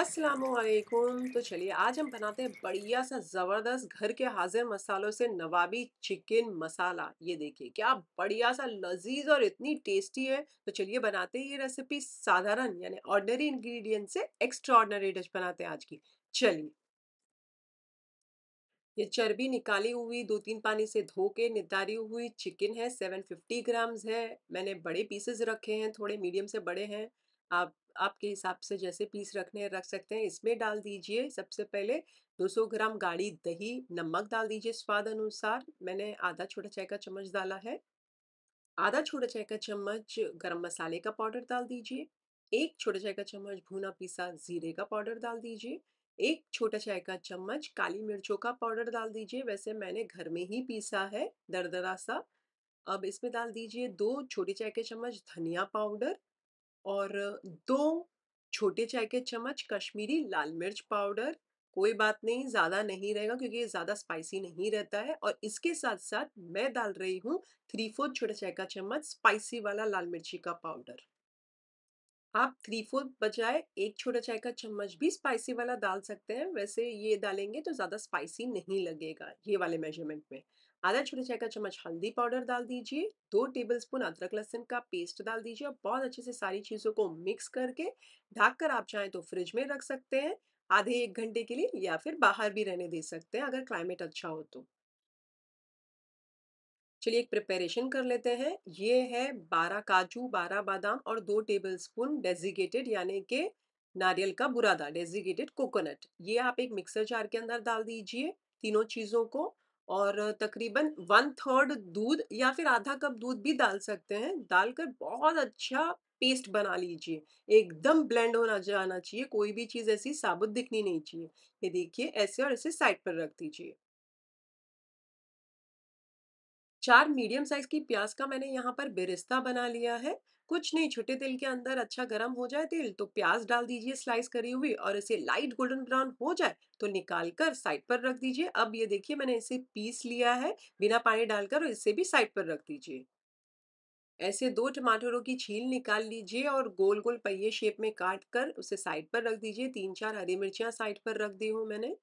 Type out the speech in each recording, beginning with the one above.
असलकुम तो चलिए आज हम बनाते हैं बढ़िया सा ज़बरदस्त घर के हाजिर मसालों से नवाबी चिकन मसाला ये देखिए क्या बढ़िया सा लजीज और इतनी टेस्टी है तो चलिए बनाते हैं ये रेसिपी साधारण यानी ऑर्डनरी इंग्रेडिएंट से एक्स्ट्रा ऑर्डनरी डिश बनाते हैं आज की चलिए ये चर्बी निकाली हुई दो तीन पानी से धो के निदारी हुई चिकन है सेवन फिफ्टी ग्राम्स है मैंने बड़े पीसेस रखे हैं थोड़े मीडियम से बड़े हैं आप आपके हिसाब से जैसे पीस रखने रख सकते हैं इसमें डाल दीजिए सबसे पहले 200 ग्राम गाढ़ी दही नमक डाल दीजिए स्वाद अनुसार मैंने आधा छोटा चाय का चम्मच डाला है आधा छोटा चाय का चम्मच गरम मसाले का पाउडर डाल दीजिए एक छोटा चाय का चम्मच भुना पिसा जीरे का पाउडर डाल दीजिए एक छोटा चाय का चम्मच काली मिर्चों का पाउडर डाल दीजिए वैसे मैंने घर में ही पीसा है दरदरा सा अब इसमें डाल दीजिए दो छोटे चाय के चम्मच धनिया पाउडर और दो छोटे चाय के चम्मच कश्मीरी लाल मिर्च पाउडर कोई बात नहीं ज़्यादा नहीं रहेगा क्योंकि ये ज़्यादा स्पाइसी नहीं रहता है और इसके साथ साथ मैं डाल रही हूँ थ्री फोर्थ छोटा चाय का चम्मच स्पाइसी वाला लाल मिर्ची का पाउडर आप थ्री फोर्थ बजाय एक छोटा चाय का चम्मच भी स्पाइसी वाला डाल सकते हैं वैसे ये डालेंगे तो ज़्यादा स्पाइसी नहीं लगेगा ये वाले मेजरमेंट में आधा छोटे चाय का चम्मच हल्दी पाउडर डाल दीजिए दो टेबलस्पून अदरक लहसुन का पेस्ट डाल दीजिए और बहुत अच्छे से सारी चीज़ों को मिक्स करके ढाक कर आप चाहें तो फ्रिज में रख सकते हैं आधे एक घंटे के लिए या फिर बाहर भी रहने दे सकते हैं अगर क्लाइमेट अच्छा हो तो चलिए एक प्रिपेरेशन कर लेते हैं ये है बारह काजू बारह बादाम और दो टेबलस्पून डेजिगेटेड यानी के नारियल का बुरादा डेजिगेटेड कोकोनट ये आप एक मिक्सर जार के अंदर डाल दीजिए तीनों चीज़ों को और तकरीबन वन थर्ड दूध या फिर आधा कप दूध भी डाल सकते हैं डालकर बहुत अच्छा पेस्ट बना लीजिए एकदम ब्लेंड होना जाना चाहिए कोई भी चीज़ ऐसी साबुत दिखनी नहीं चाहिए ये देखिए ऐसे और ऐसे साइड पर रख दीजिए चार मीडियम साइज की प्याज का मैंने यहाँ पर बेरिस्ता बना लिया है कुछ नहीं छोटे तेल के अंदर अच्छा गर्म हो जाए तेल तो प्याज डाल दीजिए स्लाइस करी हुई और इसे लाइट गोल्डन ब्राउन हो जाए तो निकाल कर साइड पर रख दीजिए अब ये देखिए मैंने इसे पीस लिया है बिना पानी डालकर और इसे भी साइड पर रख दीजिए ऐसे दो टमाटरों की छील निकाल लीजिए और गोल गोल पहिए शेप में काट कर उसे साइड पर रख दीजिए तीन चार हरी मिर्चियाँ साइड पर रख दी हूँ मैंने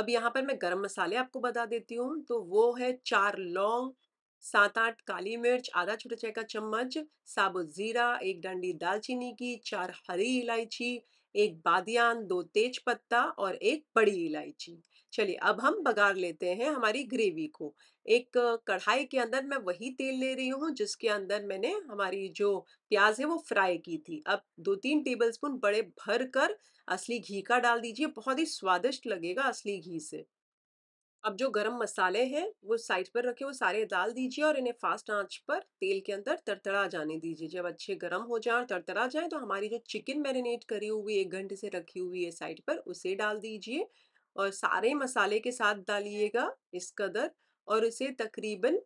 अब यहाँ पर मैं गरम मसाले आपको बता देती हूँ तो वो है चार लौंग सात आठ काली मिर्च आधा छोटा चाय का चम्मच साबुत ज़ीरा एक डंडी दालचीनी की चार हरी इलायची एक बादियान दो तेज पत्ता और एक बड़ी इलायची चलिए अब हम बघार लेते हैं हमारी ग्रेवी को एक कढ़ाई के अंदर मैं वही तेल ले रही हूँ जिसके अंदर मैंने हमारी जो प्याज है वो फ्राई की थी अब दो तीन टेबलस्पून बड़े भर कर असली घी का डाल दीजिए बहुत ही स्वादिष्ट लगेगा असली घी से अब जो गरम मसाले हैं वो साइड पर रखे वो सारे डाल दीजिए और इन्हें फास्ट आंच पर तेल के अंदर तड़तड़ा जाने दीजिए जब अच्छे गर्म हो जाए और तड़तड़ा जाए तो हमारी जो चिकन मैरिनेट करी हुई एक घंटे से रखी हुई है साइड पर उसे डाल दीजिए और सारे मसाले के साथ डालिएगा इस कदर और इसे तकरीबन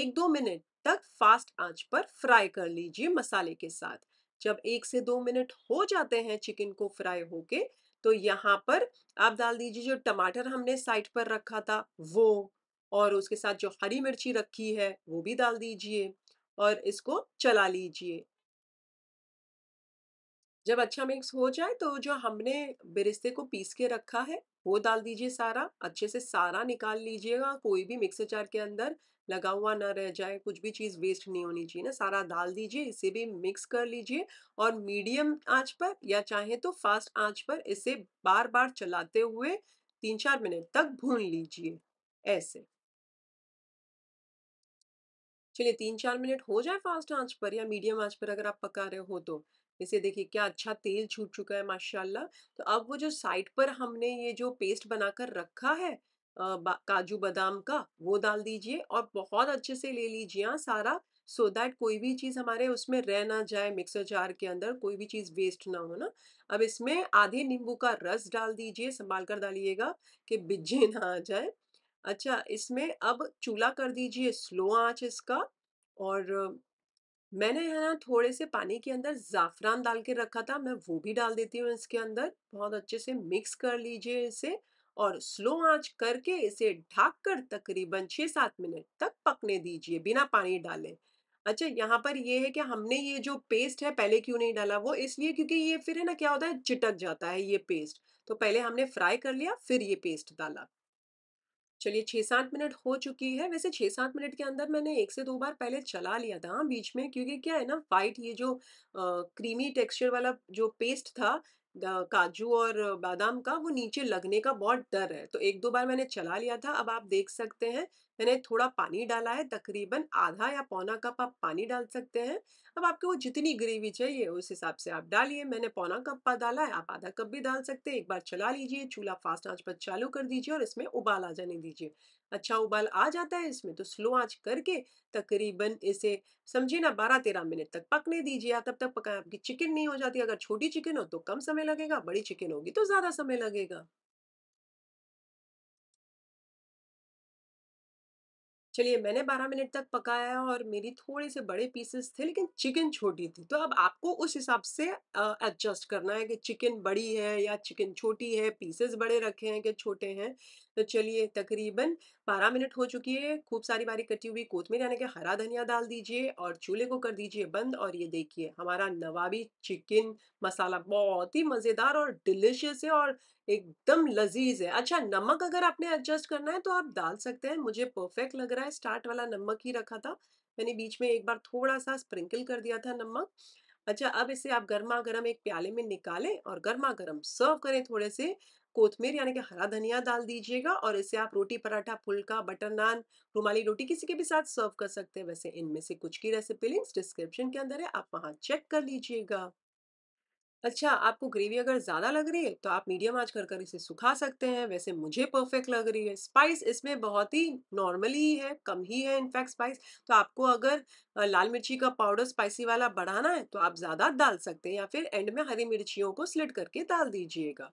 एक दो मिनट तक फास्ट आंच पर फ्राई कर लीजिए मसाले के साथ जब एक से दो मिनट हो जाते हैं चिकन को फ्राई होके तो यहाँ पर आप डाल दीजिए जो टमाटर हमने साइड पर रखा था वो और उसके साथ जो हरी मिर्ची रखी है वो भी डाल दीजिए और इसको चला लीजिए जब अच्छा मिक्स हो जाए तो जो हमने बिरिस्ते को पीस के रखा है वो डाल दीजिए सारा अच्छे से सारा निकाल लीजिएगा कोई भी मिक्सर जार के अंदर लगा हुआ ना रह जाए कुछ भी चीज़ वेस्ट नहीं होनी चाहिए ना सारा डाल दीजिए इसे भी मिक्स कर लीजिए और मीडियम आंच पर या चाहे तो फास्ट आंच पर इसे बार बार चलाते हुए तीन चार मिनट तक भून लीजिए ऐसे चलिए तीन चार मिनट हो जाए फास्ट आंच पर या मीडियम आंच पर अगर आप पका रहे हो तो इसे देखिए क्या अच्छा तेल छूट चुका है माशाल्लाह तो अब वो जो साइड पर हमने ये जो पेस्ट बनाकर रखा है काजू बादाम का वो डाल दीजिए और बहुत अच्छे से ले लीजिए हाँ सारा सो so दैट कोई भी चीज़ हमारे उसमें रह ना जाए मिक्सर जार के अंदर कोई भी चीज़ वेस्ट ना हो ना अब इसमें आधे नींबू का रस डाल दीजिए संभाल कर डालिएगा कि बिज्जे ना आ जाए अच्छा इसमें अब चूल्हा कर दीजिए स्लो आँच इसका और मैंने है ना थोड़े से पानी के अंदर ज़ाफ़रान डाल के रखा था मैं वो भी डाल देती हूँ इसके अंदर बहुत अच्छे से मिक्स कर लीजिए इसे और स्लो आंच करके इसे ढककर तकरीबन छह सात मिनट तक पकने दीजिए बिना पानी डाले अच्छा यहाँ पर ये है कि हमने ये जो पेस्ट है पहले क्यों नहीं डाला वो इसलिए क्योंकि ये फिर है ना क्या होता है चिटक जाता है ये पेस्ट तो पहले हमने फ्राई कर लिया फिर ये पेस्ट डाला चलिए छः सात मिनट हो चुकी है वैसे छः सात मिनट के अंदर मैंने एक से दो बार पहले चला लिया था बीच में क्योंकि क्या है ना वाइट ये जो आ, क्रीमी टेक्सचर वाला जो पेस्ट था काजू और बादाम का वो नीचे लगने का बहुत डर है तो एक दो बार मैंने चला लिया था अब आप देख सकते हैं मैंने थोड़ा पानी डाला है तकरीबन आधा या पौना कप आप पानी डाल सकते हैं अब आपको वो जितनी ग्रेवी चाहिए उस हिसाब से आप डालिए मैंने पौना कप पा डाला है आप आधा कप भी डाल सकते हैं एक बार चला लीजिए चूल्हा फास्ट आंच पर चालू कर दीजिए और इसमें उबाल आ जाने दीजिए अच्छा उबाल आ जाता है इसमें तो स्लो आंच करके तकरीबन इसे समझिए ना बारह तेरह मिनट तक पकने दीजिए तब तक पकाए आपकी चिकन नहीं हो जाती अगर छोटी चिकन हो तो कम समय लगेगा बड़ी चिकन होगी तो ज़्यादा समय लगेगा चलिए मैंने 12 मिनट तक पकाया और मेरी थोड़े से बड़े पीसेस थे लेकिन चिकन छोटी थी तो अब आपको उस हिसाब से एडजस्ट करना है कि चिकन बड़ी है या चिकन छोटी है पीसेस बड़े रखे हैं कि छोटे हैं तो चलिए तकरीबन 12 मिनट हो चुकी है खूब सारी बारी कटी हुई में यानी के हरा धनिया डाल दीजिए और चूल्हे को कर दीजिए बंद और ये देखिए हमारा नवाबी चिकन मसाला बहुत ही मज़ेदार और डिलिशियस है और एकदम लजीज है अच्छा नमक अगर आपने एडजस्ट करना है तो आप डाल सकते हैं मुझे परफेक्ट लग रहा है स्टार्ट वाला नमक ही रखा था मैंने बीच में एक बार थोड़ा सा स्प्रिंकल कर दिया था नमक अच्छा अब इसे आप गर्मा गर्म एक प्याले में निकालें और गर्मा गर्म सर्व करें थोड़े से कोथमीर यानी कि हरा धनिया डाल दीजिएगा और इसे आप रोटी पराठा फुल्का बटर नान रुमाली रोटी किसी के भी साथ सर्व कर सकते हैं वैसे इनमें से कुछ की रेसिपी लिंक्स डिस्क्रिप्शन के अंदर है आप वहाँ चेक कर लीजिएगा अच्छा आपको ग्रेवी अगर ज़्यादा लग रही है तो आप मीडियम आज कर कर इसे सुखा सकते हैं वैसे मुझे परफेक्ट लग रही है स्पाइस इसमें बहुत ही नॉर्मली है कम ही है इनफैक्ट स्पाइस तो आपको अगर लाल मिर्ची का पाउडर स्पाइसी वाला बढ़ाना है तो आप ज़्यादा डाल सकते हैं या फिर एंड में हरी मिर्चियों को स्लिट करके डाल दीजिएगा